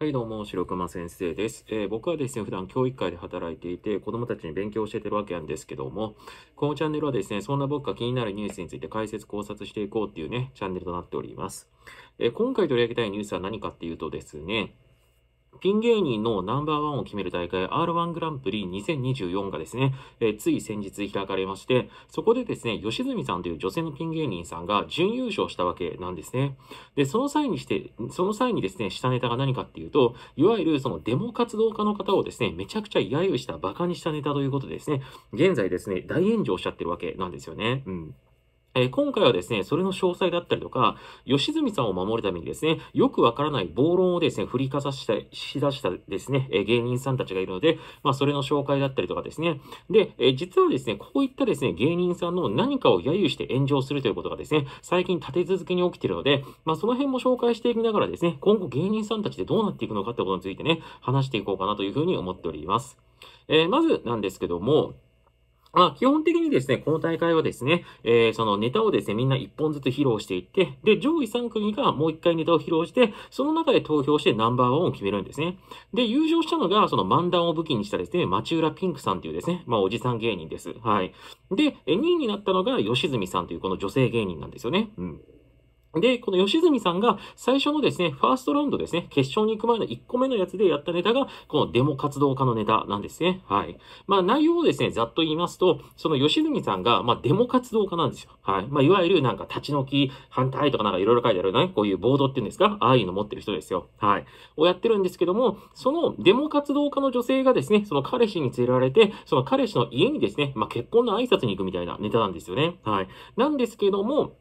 はい、どうも、白熊先生です、えー、僕はですね、普段教育会で働いていて、子供たちに勉強を教えてるわけなんですけども、このチャンネルはですね、そんな僕が気になるニュースについて解説考察していこうっていうね、チャンネルとなっております。えー、今回取り上げたいニュースは何かっていうとですね、ピン芸人のナンバーワンを決める大会 R1 グランプリ2024がですね、えー、つい先日開かれまして、そこでですね、吉住さんという女性のピン芸人さんが準優勝したわけなんですね。で、その際にして、その際にですね、下たネタが何かっていうと、いわゆるそのデモ活動家の方をですね、めちゃくちゃ揶揄した、馬鹿にしたネタということでですね、現在ですね、大炎上しちゃってるわけなんですよね。うん。え今回はですね、それの詳細だったりとか、吉住さんを守るためにですね、よくわからない暴論をですね、振りかざした、しだしたですね、え芸人さんたちがいるので、まあ、それの紹介だったりとかですね。で、え実はですね、こういったですね、芸人さんの何かを揶揄して炎上するということがですね、最近立て続けに起きているので、まあ、その辺も紹介していきながらですね、今後芸人さんたちでどうなっていくのかってことについてね、話していこうかなというふうに思っております。えー、まずなんですけども、まあ、基本的にですね、この大会はですね、えー、そのネタをですね、みんな1本ずつ披露していって、で、上位3組がもう1回ネタを披露して、その中で投票してナンバーワンを決めるんですね。で、優勝したのが、その漫談を武器にしたですね、町浦ピンクさんというですね、まあ、おじさん芸人です。はい。で、2位になったのが、吉住さんというこの女性芸人なんですよね。うん。で、この吉住さんが最初のですね、ファーストラウンドですね、決勝に行く前の1個目のやつでやったネタが、このデモ活動家のネタなんですね。はい。まあ内容をですね、ざっと言いますと、その吉住さんが、まあデモ活動家なんですよ。はい。まあいわゆるなんか立ち退き反対とかなんかいろいろ書いてあるね、こういうボードっていうんですか、ああいうの持ってる人ですよ。はい。をやってるんですけども、そのデモ活動家の女性がですね、その彼氏に連れられて、その彼氏の家にですね、まあ結婚の挨拶に行くみたいなネタなんですよね。はい。なんですけども、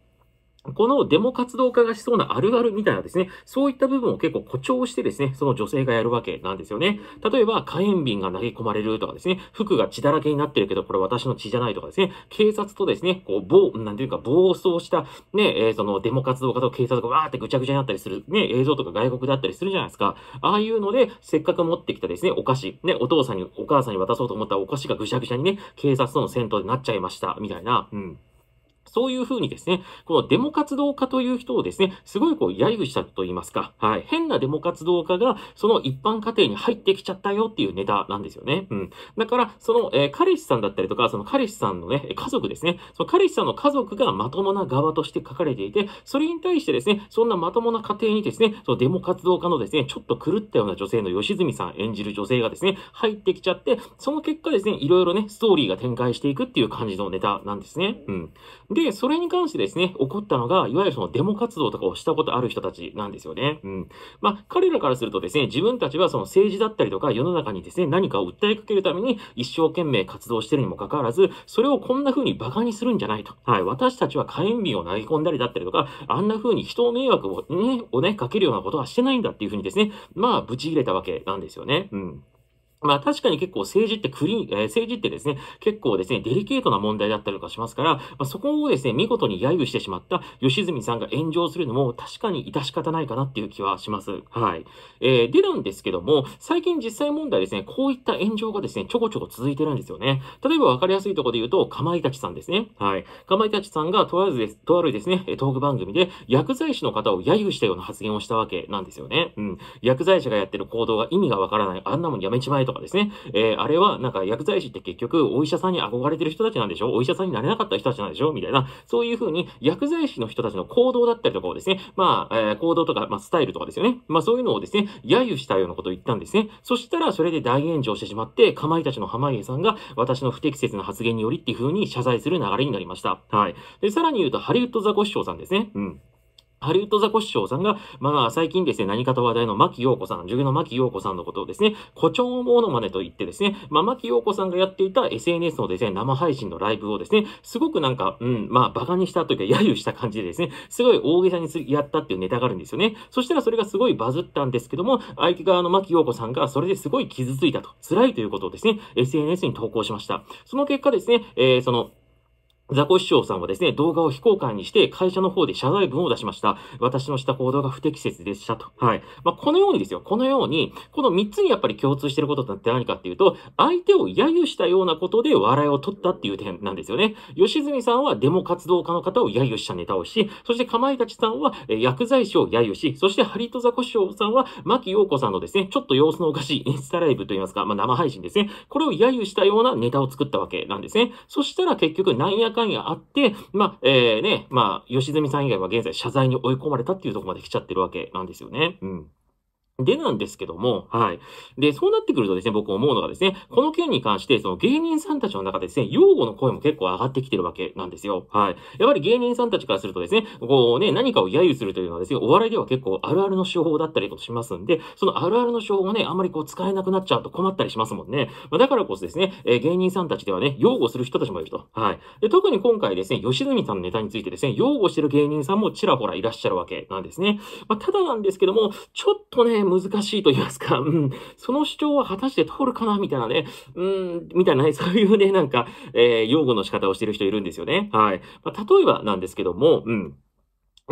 このデモ活動家がしそうなあるあるみたいなですね、そういった部分を結構誇張してですね、その女性がやるわけなんですよね。例えば、火炎瓶が投げ込まれるとかですね、服が血だらけになってるけど、これ私の血じゃないとかですね、警察とですね、こう、暴、なんていうか、暴走した、ね、えー、そのデモ活動家と警察がわーってぐちゃぐちゃになったりする、ね、映像とか外国だったりするじゃないですか。ああいうので、せっかく持ってきたですね、お菓子、ね、お父さんに、お母さんに渡そうと思ったお菓子がぐちゃぐちゃにね、警察との戦闘でなっちゃいました、みたいな、うん。そういうふうにですね、このデモ活動家という人をですね、すごいこう、揶揄したと言いますか、はい、変なデモ活動家が、その一般家庭に入ってきちゃったよっていうネタなんですよね。うん。だから、その、えー、彼氏さんだったりとか、その彼氏さんのね、家族ですね、その彼氏さんの家族がまともな側として書かれていて、それに対してですね、そんなまともな家庭にですね、そのデモ活動家のですね、ちょっと狂ったような女性の吉住さん演じる女性がですね、入ってきちゃって、その結果ですね、いろいろね、ストーリーが展開していくっていう感じのネタなんですね。うん。で、で、それに関してですね、起こったのが、いわゆるそのデモ活動とかをしたことある人たちなんですよね。うん。まあ、彼らからするとですね、自分たちはその政治だったりとか世の中にですね、何かを訴えかけるために一生懸命活動してるにもかかわらず、それをこんな風に馬鹿にするんじゃないと。はい。私たちは火炎瓶を投げ込んだりだったりとか、あんな風に人を迷惑をね、をね、かけるようなことはしてないんだっていう風にですね、まあ、ぶち切れたわけなんですよね。うん。まあ確かに結構政治ってクリーン、えー、政治ってですね、結構ですね、デリケートな問題だったりとかしますから、まあ、そこをですね、見事に揶揄してしまった吉住さんが炎上するのも確かに致し方ないかなっていう気はします。はい。えー、でなんですけども、最近実際問題ですね、こういった炎上がですね、ちょこちょこ続いてるんですよね。例えばわかりやすいところで言うと、かまいたちさんですね。はい。かまいたちさんがとあるです、とあるですね、トーク番組で薬剤師の方を揶揄したような発言をしたわけなんですよね。うん。薬剤師がやってる行動が意味がわからない、あんなもんやめちまえとかですね。えー、あれはなんか薬剤師って結局お医者さんに憧れてる人たちなんでしょお医者さんになれなかった人たちなんでしょみたいな、そういうふうに薬剤師の人たちの行動だったりとかをですね、まあ、えー、行動とか、まあ、スタイルとかですよね。まあ、そういうのをですね、揶揄したようなことを言ったんですね。そしたら、それで大炎上してしまって、かまいたちの濱家さんが、私の不適切な発言によりっていうふうに謝罪する流れになりました。はい。で、さらに言うと、ハリウッドザコシショウさんですね。うん。ハリウッドザコシショウさんが、まあ、最近ですね、何かと話題の牧陽子さん、女優の牧陽子さんのことをですね、誇張モノマネと言ってですね、まあ、牧陽子さんがやっていた SNS のですね、生配信のライブをですね、すごくなんか、うん、まあ、馬鹿にしたというか、揶揄した感じでですね、すごい大げさにやったっていうネタがあるんですよね。そしたらそれがすごいバズったんですけども、相手側の牧陽子さんがそれですごい傷ついたと、辛いということをですね、SNS に投稿しました。その結果ですね、えー、その、ザコ市長さんはですね、動画を非公開にして会社の方で謝罪文を出しました。私のした行動が不適切でしたと。はい。まあ、このようにですよ。このように、この3つにやっぱり共通していることって何かっていうと、相手を揶揄したようなことで笑いを取ったっていう点なんですよね。吉住さんはデモ活動家の方を揶揄したネタをし、そしてかまいたちさんは薬剤師を揶揄し、そしてハリトザコ市長さんは牧陽子さんのですね、ちょっと様子のおかしいインスタライブといいますか、まあ、生配信ですね。これを揶揄したようなネタを作ったわけなんですね。そしたら結局、会があって、まあ、えー、ね、まあ、吉住さん以外は現在謝罪に追い込まれたっていうとこまで来ちゃってるわけなんですよね。うん。でなんですけども、はい。で、そうなってくるとですね、僕思うのがですね、この件に関して、その芸人さんたちの中でですね、擁護の声も結構上がってきてるわけなんですよ。はい。やっぱり芸人さんたちからするとですね、こうね、何かを揶揄するというのはですね、お笑いでは結構あるあるの手法だったりとしますんで、そのあるあるの手法もね、あんまりこう使えなくなっちゃうと困ったりしますもんね。まあ、だからこそですね、えー、芸人さんたちではね、擁護する人たちもいると。はい。で、特に今回ですね、吉住さんのネタについてですね、擁護してる芸人さんもちらほらいらっしゃるわけなんですね。まあ、ただなんですけども、ちょっとね、難しいと言いますか、うん、その主張は果たして通るかなみたいなね、うん、みたいなね、そういうね、なんか、えー、用語の仕方をしてる人いるんですよね。はい。まあ、例えばなんですけども、うん。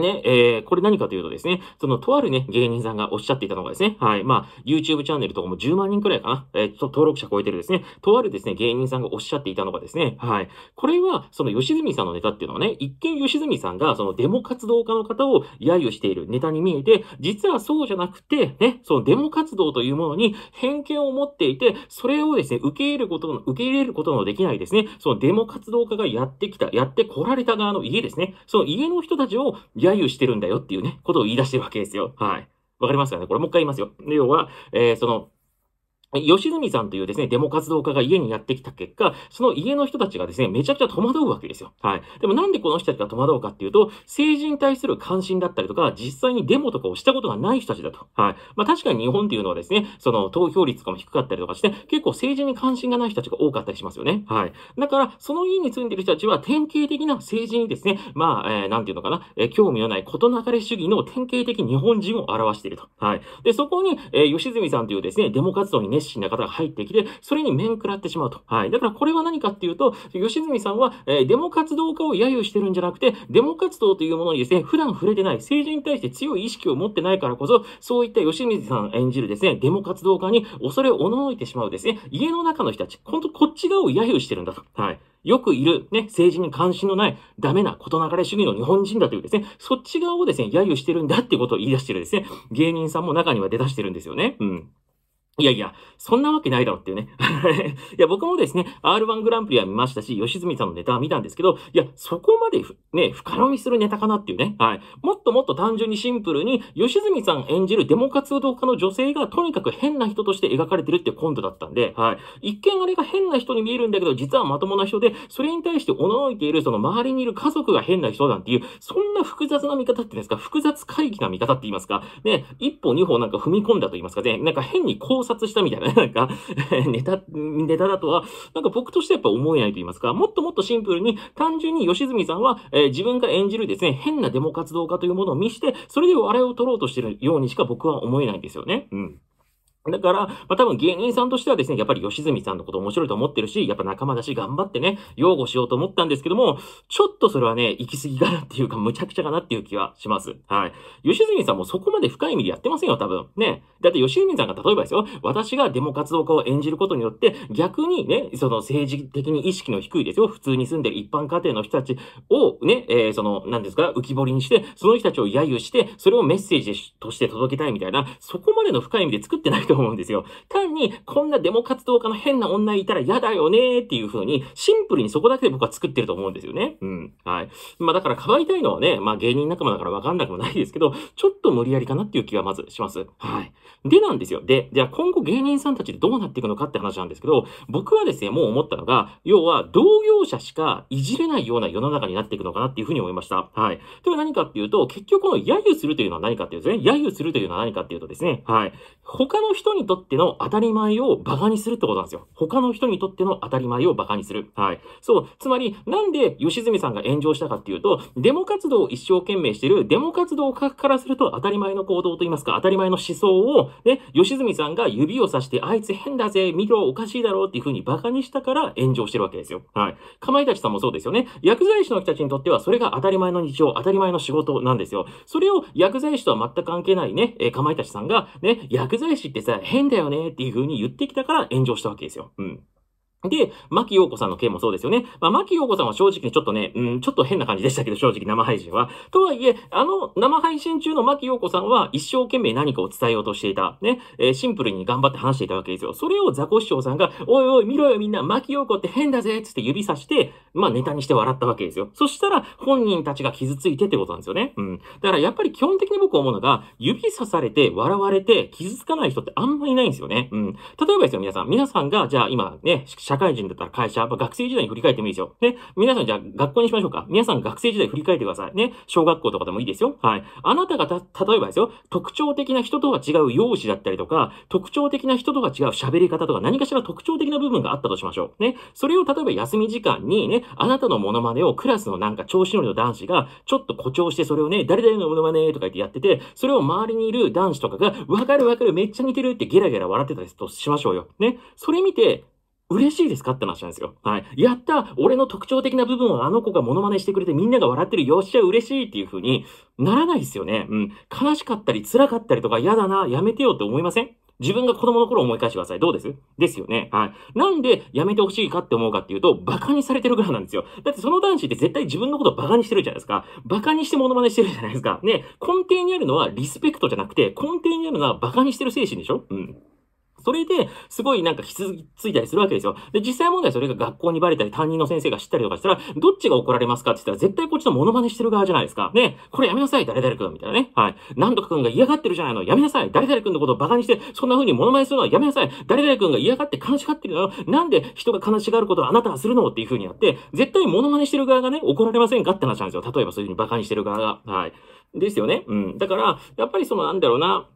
ね、えー、これ何かというとですね、その、とあるね、芸人さんがおっしゃっていたのがですね、はい、まあ、YouTube チャンネルとかも10万人くらいかな、えー、登録者超えてるですね、とあるですね、芸人さんがおっしゃっていたのがですね、はい、これは、その、吉住さんのネタっていうのはね、一見吉住さんが、その、デモ活動家の方を揶揄しているネタに見えて、実はそうじゃなくて、ね、その、デモ活動というものに偏見を持っていて、それをですね、受け入れることの、受け入れることのできないですね、その、デモ活動家がやってきた、やってこられた側の家ですね、その家の人たちを、揶揄してるんだよっていうね、ことを言い出してるわけですよ。はい。わかりますかねこれもう一回言いますよ。要は、えー、その、吉住さんというですね、デモ活動家が家にやってきた結果、その家の人たちがですね、めちゃくちゃ戸惑うわけですよ。はい。でもなんでこの人たちが戸惑うかっていうと、政治に対する関心だったりとか、実際にデモとかをしたことがない人たちだと。はい。まあ確かに日本っていうのはですね、その投票率とかも低かったりとかして、結構政治に関心がない人たちが多かったりしますよね。はい。だから、その家に住んでる人たちは典型的な政治にですね、まあ、えー、なんていうのかな、えー、興味のない事なかれ主義の典型的日本人を表していると。はい。で、そこに、えー、吉住さんというですね、デモ活動に熱心な方が入ってきて、それに面食らってしまうと。はい。だからこれは何かっていうと、吉住さんは、えー、デモ活動家を揶揄してるんじゃなくて、デモ活動というものにですね、普段触れてない、政治に対して強い意識を持ってないからこそ、そういった吉水さん演じるですね、デモ活動家に恐れおののいてしまうですね、家の中の人たち、ほんとこっち側を揶揄してるんだと。はい。よくいる、ね、政治に関心のない、ダメな事流れ主義の日本人だというですね、そっち側をですね、揶揄してるんだってことを言い出してるですね、芸人さんも中には出だしてるんですよね。うん。いやいや、そんなわけないだろっていうね。いや、僕もですね、R1 グランプリは見ましたし、吉住さんのネタは見たんですけど、いや、そこまでね、深読みするネタかなっていうね。はい。もっともっと単純にシンプルに、吉住さん演じるデモ活動家の女性がとにかく変な人として描かれてるってコントだったんで、はい。一見あれが変な人に見えるんだけど、実はまともな人で、それに対して驚いているその周りにいる家族が変な人なんていう、そんな複雑な見方って言うんですか、複雑回帰な見方って言いますか、ね、一歩二歩なんか踏み込んだと言いますかね、なんか変に構察したみたいな、なんか、ネタ、ネタだとは、なんか僕としてやっぱ思えないと言いますか、もっともっとシンプルに、単純に吉住さんは、えー、自分が演じるですね、変なデモ活動家というものを見して、それで笑いを取ろうとしてるようにしか僕は思えないんですよね。うん。だから、まあ、多分芸人さんとしてはですね、やっぱり吉住さんのこと面白いと思ってるし、やっぱ仲間だし頑張ってね、擁護しようと思ったんですけども、ちょっとそれはね、行き過ぎかなっていうか、むちゃくちゃかなっていう気はします。はい。吉住さんもそこまで深い意味でやってませんよ、多分。ね。だって吉住さんが例えばですよ、私がデモ活動家を演じることによって、逆にね、その政治的に意識の低いですよ、普通に住んでる一般家庭の人たちをね、えー、その、なんですか、浮き彫りにして、その人たちを揶揄して、それをメッセージとして届けたいみたいな、そこまでの深い意味で作ってないとと思うんですよ。単に、こんなデモ活動家の変な女いたら嫌だよねっていう風に、シンプルにそこだけで僕は作ってると思うんですよね。うん。はい。まあだからかばいたいのはね、まあ芸人仲間だからわかんなくもないですけど、ちょっと無理やりかなっていう気はまずします。はい。でなんですよ。で、じゃあ今後芸人さんたちでどうなっていくのかって話なんですけど、僕はですね、もう思ったのが、要は同業者しかいじれないような世の中になっていくのかなっていう風に思いました。はい。では何かっていうと、結局この揶揄するというのは何かっていうとね、揶揄するというのは何かっていうとですね、はい。他の人人にとっての当たり前を馬鹿にするってことなんですよ。他の人にとっての当たり前を馬鹿にする。はい。そう。つまり、なんで吉住さんが炎上したかっていうと、デモ活動を一生懸命してる、デモ活動家からすると当たり前の行動といいますか、当たり前の思想を、ね、吉住さんが指をさして、あいつ変だぜ、見ろ、おかしいだろうっていう風に馬鹿にしたから炎上してるわけですよ。はい。かまいたちさんもそうですよね。薬剤師の人たちにとっては、それが当たり前の日常、当たり前の仕事なんですよ。それを薬剤師とは全く関係ないね、えかまいたちさんが、ね、薬剤師ってさ、変だよねっていう風に言ってきたから炎上したわけですよ。うん。で、牧陽子さんの件もそうですよね。まあ、牧陽子さんは正直にちょっとね、うん、ちょっと変な感じでしたけど、正直生配信は。とはいえ、あの、生配信中の牧陽子さんは一生懸命何かを伝えようとしていた。ね、えー、シンプルに頑張って話していたわけですよ。それをザコ師匠さんが、おいおい見ろよみんな、牧陽子って変だぜつって指さして、まあ、ネタにして笑ったわけですよ。そしたら、本人たちが傷ついてってことなんですよね。うん。だからやっぱり基本的に僕思うのが、指さされて、笑われて、傷つかない人ってあんまいないんですよね。うん。例えばですよ、皆さん。皆さんが、じゃあ今ね、社会人だったら会社、まあ、学生時代に振り返ってもいいですよ。ね。皆さんじゃあ学校にしましょうか。皆さん学生時代振り返ってください。ね。小学校とかでもいいですよ。はい。あなたがた、例えばですよ、特徴的な人とは違う容姿だったりとか、特徴的な人とは違う喋り方とか、何かしら特徴的な部分があったとしましょう。ね。それを例えば休み時間にね、あなたのモノマネをクラスのなんか調子乗りの男子が、ちょっと誇張してそれをね、誰々のモノマネとか言ってやってて、それを周りにいる男子とかが、わかるわかる、めっちゃ似てるってゲラゲラ笑ってたりとしましょうよ。ね。それ見て、嬉しいですかって話なんですよ。はい。やった俺の特徴的な部分をあの子がモノマネしてくれてみんなが笑ってるよっしゃ嬉しいっていう風にならないですよね。うん。悲しかったり辛かったりとか嫌だな、やめてよって思いません自分が子供の頃思い返してください。どうですですよね。はい。なんでやめてほしいかって思うかっていうと、馬鹿にされてるからなんですよ。だってその男子って絶対自分のことを馬鹿にしてるじゃないですか。馬鹿にしてモノマネしてるじゃないですか。ね。根底にあるのはリスペクトじゃなくて、根底にあるのは馬鹿にしてる精神でしょうん。それで、すごいなんか引きついたりするわけですよ。で、実際問題それが学校にバレたり、担任の先生が知ったりとかしたら、どっちが怒られますかって言ったら、絶対こっちのモノマネしてる側じゃないですか。ね、これやめなさい、誰々くん、みたいなね。はい。なんとかくんが嫌がってるじゃないの、やめなさい、誰々くんのことをバカにして、そんな風にモノマネするのはやめなさい、誰々くんが嫌がって悲しがってるのよ、なんで人が悲しがることをあなたがするのっていう風にやって、絶対モノマネしてる側がね、怒られませんかって話なんですよ。例えばそういう風にバカにしてる側が。はい。ですよね。うん。だから、やっぱりそのなんだろうな、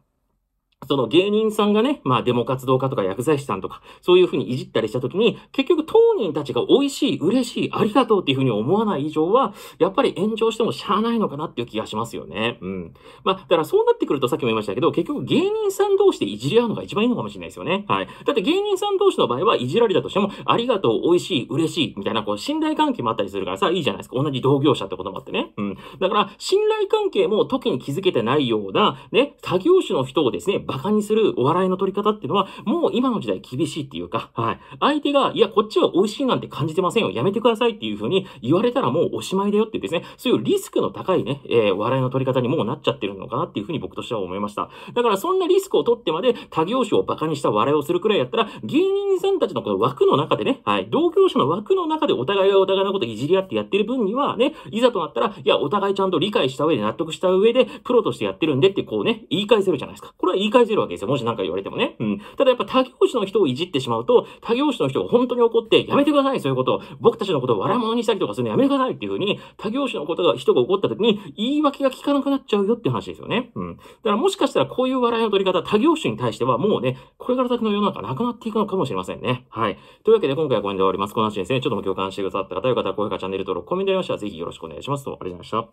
その芸人さんがね、まあデモ活動家とか薬剤師さんとか、そういうふうにいじったりした時に、結局当人たちが美味しい、嬉しい、ありがとうっていうふうに思わない以上は、やっぱり炎上してもしゃあないのかなっていう気がしますよね。うん。まあ、だからそうなってくるとさっきも言いましたけど、結局芸人さん同士でいじり合うのが一番いいのかもしれないですよね。はい。だって芸人さん同士の場合はいじられたとしても、ありがとう、美味しい、嬉しい、みたいなこう信頼関係もあったりするからさ、いいじゃないですか。同じ同業者ってこともあってね。うん。だから、信頼関係も時に気づけてないような、ね、作業種の人をですね、馬鹿にするお笑いの取り方っていうのは、もう今の時代厳しいっていうか、はい。相手が、いや、こっちは美味しいなんて感じてませんよ。やめてくださいっていうふうに言われたらもうおしまいだよってですね、そういうリスクの高いね、えー、笑いの取り方にもうなっちゃってるのかなっていうふうに僕としては思いました。だからそんなリスクを取ってまで他業種を馬鹿にした笑いをするくらいやったら、芸人さんたちのこの枠の中でね、はい、同業者の枠の中でお互いがお互いのこといじり合ってやってる分にはね、いざとなったら、いや、お互いちゃんと理解した上で納得した上で、プロとしてやってるんでってこうね、言い返せるじゃないですか。これは言い返返せるわけですよ。もし何か言われてもね。うん。ただやっぱ他業種の人をいじってしまうと、他業種の人が本当に怒って、やめてください、そういうこと僕たちのことを笑い物にしたりとかするのやめてくださいっていうふうに、他業種のことが、人が怒った時に、言い訳が効かなくなっちゃうよって話ですよね。うん。だからもしかしたらこういう笑いの取り方、他業種に対してはもうね、これから先の世の中なくなっていくのかもしれませんね。はい。というわけで今回はこれで終わります。この話ですね、ちょっとも共感してくださった方、よかったら高評価、チャンネル登録、コメントありましたらぜひよろしくお願いします。どうもありがとうございました。